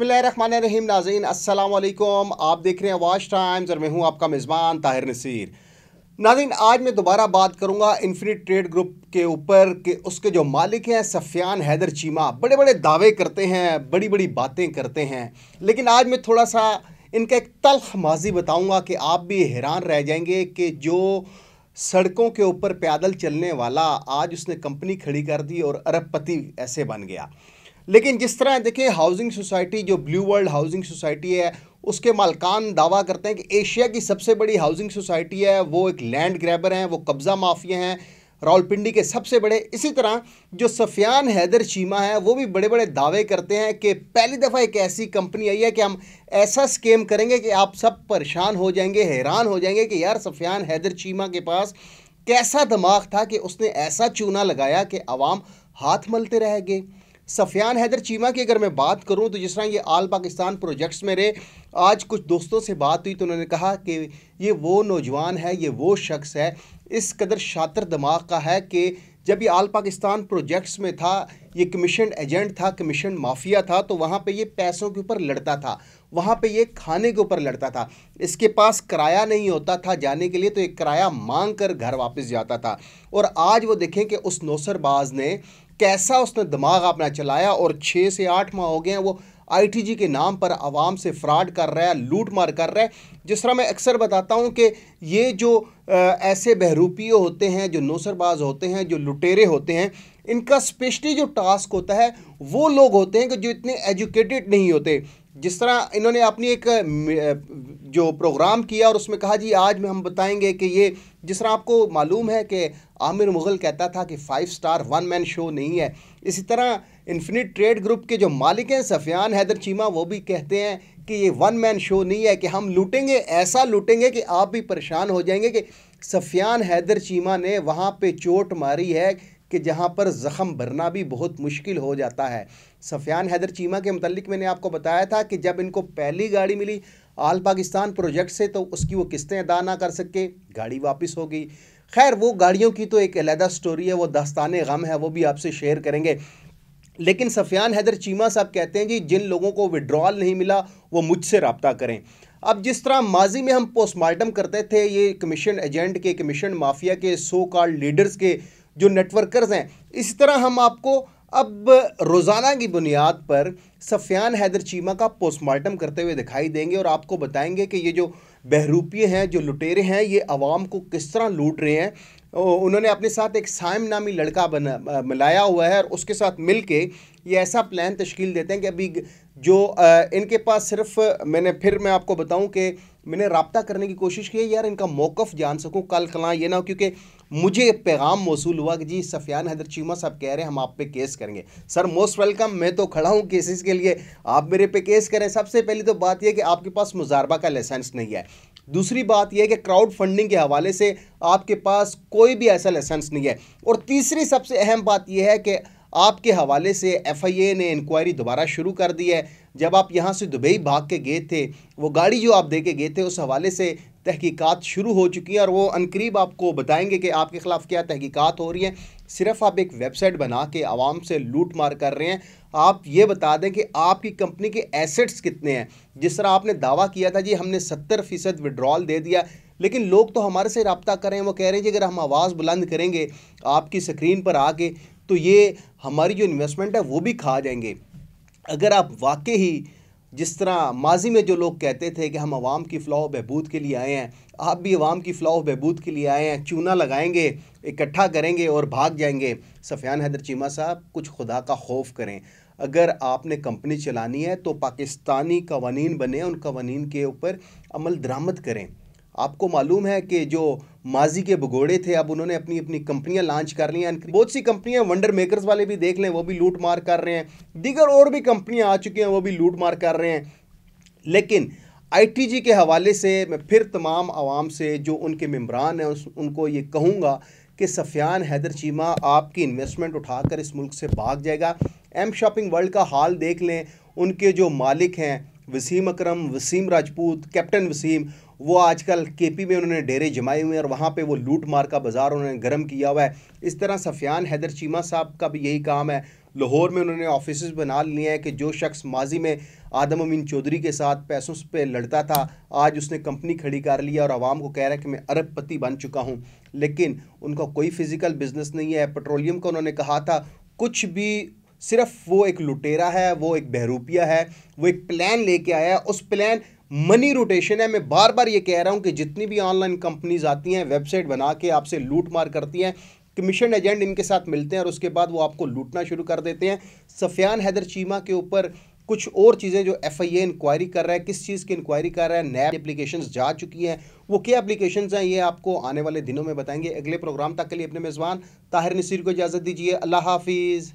बिसमीम नाजीन असलकुम आप देख रहे हैं वाश टाइम्स और मैं हूं आपका मेज़बान ताहिर नसीर नाजीन आज मैं दोबारा बात करूंगा इन्फिनिट ट्रेड ग्रुप के ऊपर कि उसके जो मालिक हैं सफियान हैदर चीमा बड़े बड़े दावे करते हैं बड़ी बड़ी बातें करते हैं लेकिन आज मैं थोड़ा सा इनका एक तलख माजी बताऊँगा कि आप भी हैरान रह जाएंगे कि जो सड़कों के ऊपर पैदल चलने वाला आज उसने कंपनी खड़ी कर दी और अरबपति ऐसे बन गया लेकिन जिस तरह देखिए हाउसिंग सोसाइटी जो ब्लू वर्ल्ड हाउसिंग सोसाइटी है उसके मालकान दावा करते हैं कि एशिया की सबसे बड़ी हाउसिंग सोसाइटी है वो एक लैंड ग्रैबर हैं वो कब्ज़ा माफिया हैं रावलपिंडी के सबसे बड़े इसी तरह जो सफियान हैदर चीमा है वो भी बड़े बड़े दावे करते हैं कि पहली दफ़ा एक ऐसी कंपनी आई है कि हम ऐसा स्केम करेंगे कि आप सब परेशान हो जाएंगे हैरान हो जाएंगे कि यार सफियान हैदर चीमा के पास कैसा दिमाग था कि उसने ऐसा चूना लगाया कि आवाम हाथ मलते रह गए सफियान हैदर चीमा की अगर मैं बात करूं तो जिस तरह ये आल पाकिस्तान प्रोजेक्ट्स में रहे आज कुछ दोस्तों से बात हुई तो उन्होंने कहा कि ये वो नौजवान है ये वो शख्स है इस कदर शातर दिमाग का है कि जब ये आल पाकिस्तान प्रोजेक्ट्स में था ये कमीशन एजेंट था कमीशन माफिया था तो वहाँ पे ये पैसों के ऊपर लड़ता था वहाँ पे ये खाने के ऊपर लड़ता था इसके पास किराया नहीं होता था जाने के लिए तो ये किराया मांग कर घर वापस जाता था और आज वो देखें कि उस नौसरबाज ने कैसा उसने दिमाग अपना चलाया और छः से आठ माह हो गए हैं वो आईटीजी के नाम पर आवाम से फ्रॉड कर रहा है लूट मार कर रहा है जिस तरह मैं अक्सर बताता हूँ कि ये जो आ, ऐसे बहरूपी होते हैं जो नौसरबाज होते हैं जो लुटेरे होते हैं इनका स्पेशली जो टास्क होता है वो लोग होते हैं कि जो इतने एजुकेटेड नहीं होते जिस तरह इन्होंने अपनी एक जो प्रोग्राम किया और उसमें कहा जी आज में हम बताएंगे कि ये जिस तरह आपको मालूम है कि आमिर मुग़ल कहता था कि five star one man show नहीं है इसी तरह इन्फिनिट ट्रेड ग्रुप के जो मालिक हैं सफियान हैदर चीमा वो भी कहते हैं कि ये वन मैन शो नहीं है कि हम लूटेंगे ऐसा लूटेंगे कि आप भी परेशान हो जाएंगे कि सफियान हैदर चीमा ने वहाँ पर चोट मारी है कि जहाँ पर ज़ख़म भरना भी बहुत मुश्किल हो जाता है सफ़ियान हैदर चीमा के मतलब मैंने आपको बताया था कि जब इनको पहली गाड़ी मिली आल पाकिस्तान प्रोजेक्ट से तो उसकी वो किस्तें अदा ना कर सके गाड़ी वापस हो गई खैर वो गाड़ियों की तो एक अलहदा स्टोरी है वो दास्तान गम है वो भी आपसे शेयर करेंगे लेकिन सफ़ियान हैदर चीमा साहब कहते हैं जी जिन लोगों को विड्रॉल नहीं मिला वो मुझसे रबता करें अब जिस तरह माजी में हम पोस्टमार्टम करते थे ये कमीशन एजेंट के कमीशन माफिया के सो कॉल्ड लीडर्स के जो नेटवर्कर्स हैं इस तरह हम आपको अब रोज़ाना की बुनियाद पर सफियान हैदर चीमा का पोस्टमार्टम करते हुए दिखाई देंगे और आपको बताएंगे कि ये जो बहरूपी हैं जो लुटेरे हैं ये आवाम को किस तरह लूट रहे हैं उन्होंने अपने साथ एक साइम नामी लड़का बना मिलाया हुआ है और उसके साथ मिल के ये ऐसा प्लान तश्कील देते हैं कि अभी जो इनके पास सिर्फ मैंने फिर मैं आपको बताऊं कि मैंने रबता करने की कोशिश की है यार इनका मौक़ जान सकूँ कल कला ये ना हो क्योंकि मुझे पैगाम मौसू हुआ कि जी सफियान हैदर चीमा साहब कह रहे हैं हम आप पे केस करेंगे सर मोस्ट वेलकम मैं तो खड़ा हूँ केसेस के लिए आप मेरे पे केस करें सबसे पहली तो बात यह कि आपके पास मुजारबा का लाइसेंस नहीं है दूसरी बात यह कि क्राउड फंडिंग के हवाले से आपके पास कोई भी ऐसा लाइसेंस नहीं है और तीसरी सबसे अहम बात यह है कि आपके हवाले से एफआईए ने इंक्वायरी दोबारा शुरू कर दी है जब आप यहाँ से दुबई भाग के गए थे वो गाड़ी जो आप दे के गए थे उस हवाले से तहकीकात शुरू हो चुकी हैं और वो अनकरीब आपको बताएंगे कि आपके ख़िलाफ़ क्या तहकीकात हो रही हैं सिर्फ आप एक वेबसाइट बना के आवाम से लूट मार कर रहे हैं आप ये बता दें कि आपकी कंपनी के एसेट्स कितने हैं जिस तरह आपने दावा किया था जी हमने सत्तर फ़ीसद विड्रॉल दे दिया लेकिन लोग तो हमारे से रबता करें वो कह रहे हैं जी अगर हम आवाज़ बुलंद करेंगे आपकी स्क्रीन पर आके तो ये हमारी जो इन्वेस्टमेंट है वो भी खा जाएंगे अगर आप वाकई ही जिस तरह माजी में जो लोग कहते थे कि हम आवाम की फ़लाह बहबूद के लिए आए हैं आप भी आवाम की फ़लाह बहबूद के लिए आए हैं चूना लगाएंगे इकट्ठा करेंगे और भाग जाएंगे सफ़ियान हैदर चीमा साहब कुछ खुदा का खौफ करें अगर आपने कंपनी चलानी है तो पाकिस्तानी कवानीन बने उन कवानीन के ऊपर अमल दरामद करें आपको मालूम है कि जो माजी के भगोड़े थे अब उन्होंने अपनी अपनी कंपनियां लॉन्च कर ली हैं बहुत सी कंपनियां वंडर मेकर्स वाले भी देख लें वो भी लूट मार कर रहे हैं दीगर और भी कंपनियां आ चुकी हैं वो भी लूट मार कर रहे हैं लेकिन आईटीजी के हवाले से मैं फिर तमाम आवाम से जो उनके मम्बरान हैं उनको ये कहूँगा कि सफियान हैदर चीमा आपकी इन्वेस्टमेंट उठाकर इस मुल्क से भाग जाएगा एम शॉपिंग वर्ल्ड का हाल देख लें उनके जो मालिक हैं वसीम अकरम वसीम राजपूत कैप्टन वसीम वो आजकल केपी में उन्होंने डेरे जमाए हुए हैं और वहाँ पे वो लूट मार का बाज़ार उन्होंने गर्म किया हुआ है इस तरह सफियान हैदर चीमा साहब का भी यही काम है लाहौर में उन्होंने ऑफिस बना लिए हैं कि जो शख्स माजी में आदम अमीन चौधरी के साथ पैसों पे लड़ता था आज उसने कंपनी खड़ी कर लिया और आवाम को कह रहा है कि मैं अरबपति बन चुका हूँ लेकिन उनका कोई फिज़िकल बिजनेस नहीं है पेट्रोलियम का उन्होंने कहा था कुछ भी सिर्फ वो एक लुटेरा है वो एक बहरूपिया है वो एक प्लान लेके आया है उस प्लान मनी रोटेशन है मैं बार बार ये कह रहा हूँ कि जितनी भी ऑनलाइन कंपनीज आती हैं वेबसाइट बना के आपसे लूट मार करती हैं कमीशन एजेंट इनके साथ मिलते हैं और उसके बाद वो आपको लूटना शुरू कर देते हैं सफियान हैदर चीमा के ऊपर कुछ और चीज़ें जो एफ आई ए इंक्वायरी कर रहा है किस चीज़ की इंक्वायरी कर रहा है नया एप्लीकेशन जा चुकी हैं वो क्या एप्लीकेशन हैं ये आपको आने वाले दिनों में बताएंगे अगले प्रोग्राम तक के लिए अपने मेज़बान ताहिर नसीर को इजाज़त दीजिए अल्लाह हाफिज़